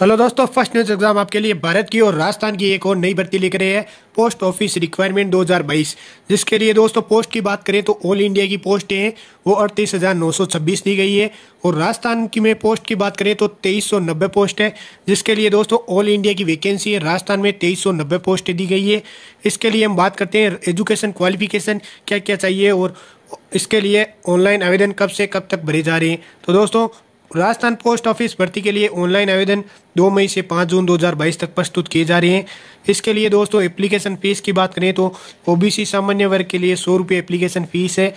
hello दोस्तों first news exam आपके लिए भारत की और राजस्थान की एक और नई भर्ती लेकर हैं पोस्ट ऑफिस रिक्वायरमेंट 2022 जिसके लिए दोस्तों पोस्ट की बात करें तो ऑल इंडिया की पोस्टें हैं वो अड़तीस हज़ार नौ सौ छब्बीस दी गई है और राजस्थान की में पोस्ट की बात करें तो तेईस सौ नब्बे पोस्ट है जिसके लिए दोस्तों ऑल इंडिया की वैकेंसी है राजस्थान में तेईस सौ नब्बे पोस्टें दी गई है इसके लिए हम बात करते हैं एजुकेशन क्वालिफिकेशन क्या क्या चाहिए और इसके लिए ऑनलाइन आवेदन कब से कब तक भरे जा रहे हैं तो दोस्तों राजस्थान पोस्ट ऑफिस भर्ती के लिए ऑनलाइन आवेदन 2 मई से 5 जून 2022 तक प्रस्तुत किए जा रहे हैं इसके लिए दोस्तों एप्लीकेशन फ़ीस की बात करें तो ओबीसी सामान्य वर्ग के लिए सौ रुपये एप्लीकेशन फ़ीस है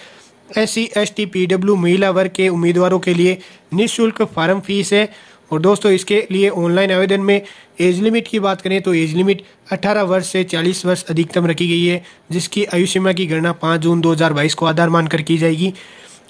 S C S T P W महिला वर्ग के उम्मीदवारों के लिए निःशुल्क फार्म फीस है और दोस्तों इसके लिए ऑनलाइन आवेदन में एज लिमिट की बात करें तो एज लिमिट 18 वर्ष से 40 वर्ष अधिकतम रखी गई है जिसकी आयु सीमा की गणना 5 जून 2022 को आधार मानकर की जाएगी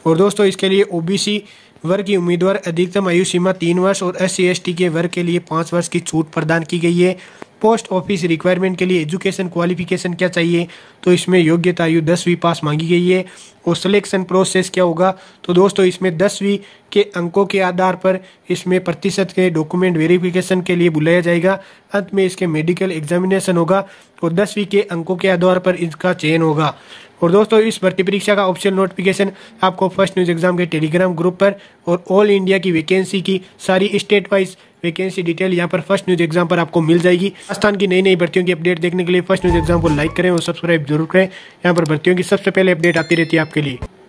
और दोस्तों इसके लिए ओबीसी वर्ग की उम्मीदवार अधिकतम आयु सीमा तीन वर्ष और एस सी के वर्ग के लिए पाँच वर्ष की छूट प्रदान की गई है पोस्ट ऑफिस रिक्वायरमेंट के लिए एजुकेशन क्वालिफिकेशन क्या चाहिए तो इसमें योग्यता आयु दसवीं पास मांगी गई है और सिलेक्शन प्रोसेस क्या होगा तो दोस्तों इसमें दसवीं के अंकों के आधार पर इसमें प्रतिशत के डॉक्यूमेंट वेरिफिकेशन के लिए बुलाया जाएगा अंत में इसके मेडिकल एग्जामिनेशन होगा और दसवीं के अंकों के आधार पर इसका चयन होगा और दोस्तों इस भर्ती परीक्षा का ऑप्शन नोटिफिकेशन आपको फर्स्ट न्यूज़ एग्जाम के टेलीग्राम ग्रुप पर और ऑल इंडिया की वैकेंसी की सारी स्टेट वाइज वैकेंसी डिटेल यहाँ पर फर्स्ट न्यूज़ एग्जाम पर आपको मिल जाएगी राजस्थान की नई नई भर्तियों की अपडेट देखने के लिए फर्स्ट न्यूज़ एग्जाम को लाइक करें और सब्सक्राइब जरूर करें यहाँ पर भर्तियों की सबसे पहले अपडेट आती रहती है आपके लिए